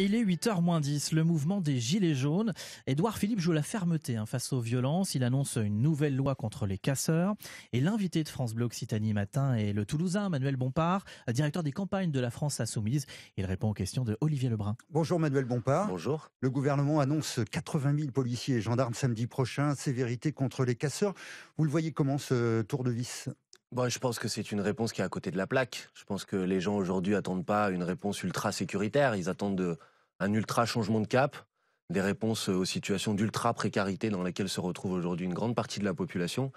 Il est 8h moins 10, le mouvement des Gilets jaunes. Édouard Philippe joue la fermeté hein, face aux violences. Il annonce une nouvelle loi contre les casseurs. Et l'invité de France Bleu Occitanie Matin est le Toulousain Manuel Bompard, directeur des campagnes de la France Insoumise. Il répond aux questions de Olivier Lebrun. Bonjour Manuel Bompard. Bonjour. Le gouvernement annonce 80 000 policiers et gendarmes samedi prochain, sévérité contre les casseurs. Vous le voyez comment ce tour de vis Bon, bah, je pense que c'est une réponse qui est à côté de la plaque. Je pense que les gens aujourd'hui n'attendent pas une réponse ultra sécuritaire. Ils attendent un ultra changement de cap, des réponses euh, aux situations d'ultra précarité dans lesquelles se retrouve aujourd'hui une grande partie de la population.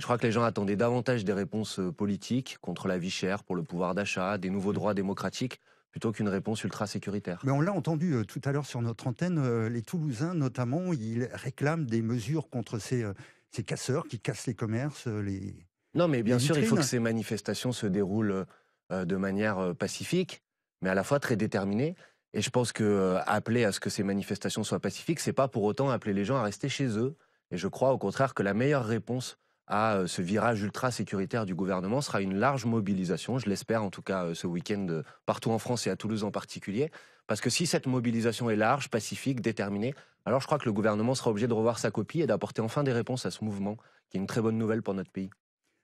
je crois que les gens attendaient davantage des réponses euh, politiques contre la vie chère, pour le pouvoir d'achat, des nouveaux droits démocratiques plutôt qu'une réponse ultra sécuritaire. Mais on l'a entendu euh, tout à l'heure sur notre antenne, les Toulousains notamment, ils réclament des mesures contre ces, ces casseurs qui cassent les commerces, les, non, mais bien sûr, il faut que ces manifestations se déroulent euh, de manière euh, pacifique, mais à la fois très déterminée. Et je pense que euh, appeler à ce que ces manifestations soient pacifiques, c'est pas pour autant appeler les gens à rester chez eux. Et je crois au contraire que la meilleure réponse à ce virage ultra sécuritaire du gouvernement sera une large mobilisation, je l'espère en tout cas ce week-end partout en France et à Toulouse en particulier, parce que si cette mobilisation est large, pacifique, déterminée, alors je crois que le gouvernement sera obligé de revoir sa copie et d'apporter enfin des réponses à ce mouvement, qui est une très bonne nouvelle pour notre pays.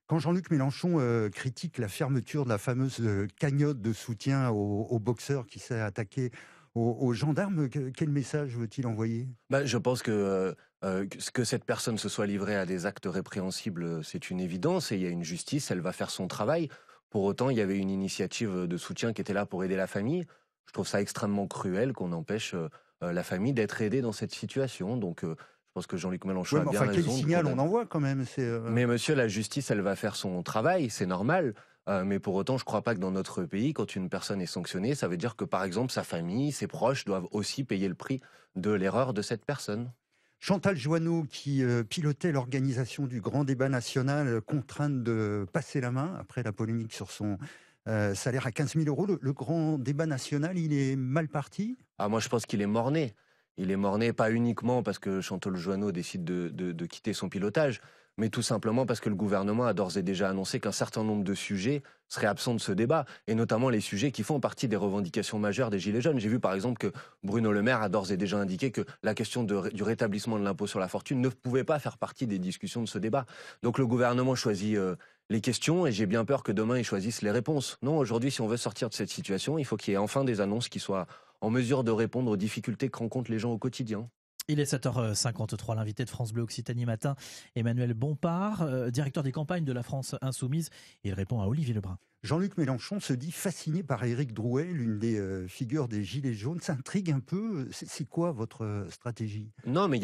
Quand Jean-Luc Mélenchon euh, critique la fermeture de la fameuse euh, cagnotte de soutien aux, boxeurs qui s'est attaqué aux, gendarmes, quel message veut-il envoyer bah, Je pense euh, que ce que cette personne se soit livrée à des actes répréhensibles, c'est une évidence, et il y a une justice, elle va faire son travail. Pour autant, il y avait une initiative de soutien qui était là pour aider la famille. Je trouve ça extrêmement cruel qu'on empêche la famille d'être aidée dans cette situation. Donc, je pense que Jean-Luc Mélenchon a bien enfin, raison. Quel signal on envoie quand même euh, Mais monsieur, la justice, elle va faire son travail, c'est normal. Euh, mais pour autant, je ne crois pas que dans notre pays, quand une personne est sanctionnée, ça veut dire que par exemple sa famille, ses proches doivent aussi payer le prix de l'erreur de cette personne. Chantal Joanneau, qui euh, pilotait l'organisation du grand débat national, contrainte de passer la main après la polémique sur son salaire à 15 000 euros, le, grand débat national, il est mal parti Ah, moi je pense qu'il est morné il est morné, pas uniquement parce que Chantal Joanneau décide de, quitter son pilotage, mais tout simplement parce que le gouvernement a d'ores et déjà annoncé qu'un certain nombre de sujets seraient absents de ce débat, et notamment les sujets qui font partie des revendications majeures des Gilets jaunes. J'ai vu par exemple que Bruno Le Maire a d'ores et déjà indiqué que la question du rétablissement de l'impôt sur la fortune ne pouvait pas faire partie des discussions de ce débat. Donc le gouvernement choisit euh, les questions, et j'ai bien peur que demain il choisisse les réponses. Non, aujourd'hui, si on veut sortir de cette situation, il faut qu'il y ait enfin des annonces qui soient en mesure de répondre aux difficultés que rencontrent les gens au quotidien. Il est 7h53, l'invité de France Bleu Occitanie Matin, Emmanuel Bompard, euh, directeur des campagnes de la France Insoumise. Il répond à Olivier Lebrun. Jean-Luc Mélenchon se dit fasciné par Éric Drouet, l'une des euh, figures des Gilets jaunes. S'intrigue un peu. C'est quoi votre euh, stratégie Non, mais il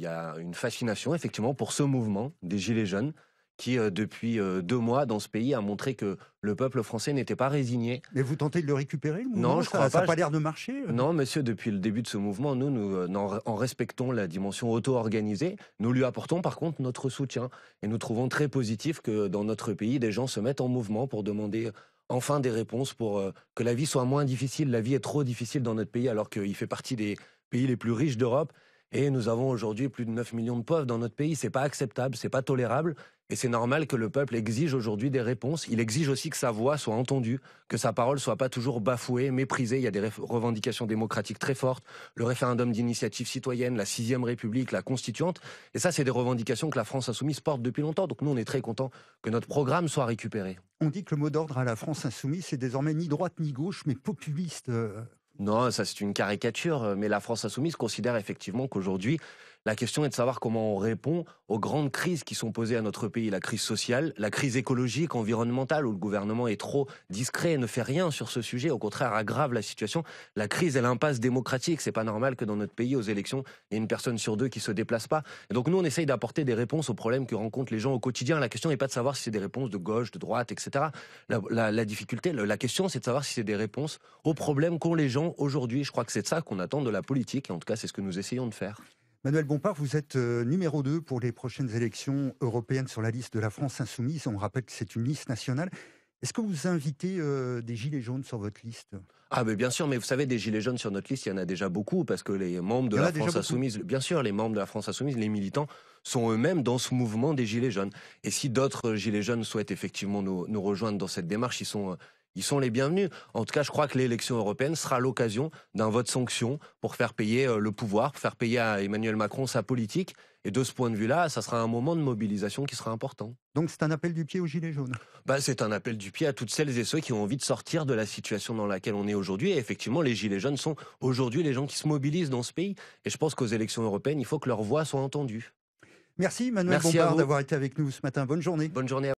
y a une fascination, effectivement, pour ce mouvement des Gilets jaunes qui, euh, depuis euh, deux mois dans ce pays, a montré que le peuple français n'était pas résigné. Mais vous tentez de le récupérer, le Non, je crois pas. Ça n'a pas l'air de marcher euh Non, monsieur, depuis le début de ce mouvement, nous, nous en respectons la dimension auto-organisée. Nous lui apportons, par contre, notre soutien. Et nous trouvons très positif que dans notre pays, des gens se mettent en mouvement pour demander enfin des réponses pour que la vie soit moins difficile. La vie est trop difficile dans notre pays alors qu'il fait partie des pays les plus riches d'Europe. Et nous avons aujourd'hui plus de 9 millions de pauvres dans notre pays. C'est pas acceptable, c'est pas tolérable. Et c'est normal que le peuple exige aujourd'hui des réponses. Il exige aussi que sa voix soit entendue, que sa parole soit pas toujours bafouée, méprisée. Il y a des revendications démocratiques très fortes. Le référendum d'initiative citoyenne, la sixième république, la constituante. Et ça, c'est des revendications que la France insoumise porte depuis longtemps. Donc nous, on est très contents que notre programme soit récupéré. On dit que le mot d'ordre à la France insoumise, c'est désormais ni droite ni gauche, mais populiste. Euh, non, ça c'est une caricature, euh, mais la France insoumise considère effectivement qu'aujourd'hui, la question est de savoir comment on répond aux grandes crises qui sont posées à notre pays, la crise sociale, la crise écologique, environnementale, où le gouvernement est trop discret et ne fait rien sur ce sujet, au contraire aggrave la situation. La crise est l'impasse démocratique, n'est pas normal que dans notre pays, aux élections, il y ait une personne sur deux qui se déplace pas. donc nous, on essaye d'apporter des réponses aux problèmes que rencontrent les gens au quotidien. La question n'est pas de savoir si c'est des réponses de gauche, de droite, etc. La, difficulté, la question, c'est de savoir si c'est des réponses aux problèmes qu'ont les gens aujourd'hui. Je crois que c'est de ça qu'on attend de la politique, et en tout cas, c'est ce que nous essayons de faire. Manuel Bompard, vous êtes euh, numéro 2 pour les prochaines élections européennes sur la liste de la France insoumise. On rappelle que c'est une liste nationale. Est-ce que vous invitez euh, des gilets jaunes sur votre liste Ah mais bien sûr, mais vous savez, des gilets jaunes sur notre liste, il y en a déjà beaucoup parce que les membres de la France insoumise, bien sûr, les membres de la France insoumise, les militants sont eux-mêmes dans ce mouvement des gilets jaunes. Et si d'autres gilets jaunes souhaitent effectivement nous, nous rejoindre dans cette démarche, ils sont ils sont les bienvenus. En tout cas, je crois que l'élection européenne sera l'occasion d'un vote sanction pour faire payer euh, le pouvoir, pour faire payer à Emmanuel Macron sa politique. Et de ce point de vue-là, ça sera un moment de mobilisation qui sera important. Donc c'est un appel du pied aux Gilets jaunes bah, C'est un appel du pied à toutes celles et ceux qui ont envie de sortir de la situation dans laquelle on est aujourd'hui. Et effectivement, les Gilets jaunes sont aujourd'hui les gens qui se mobilisent dans ce pays. Et je pense qu'aux élections européennes, il faut que leur voix soit entendue. Merci Manuel Merci d'avoir été avec nous ce matin. Bonne journée. Bonne journée. À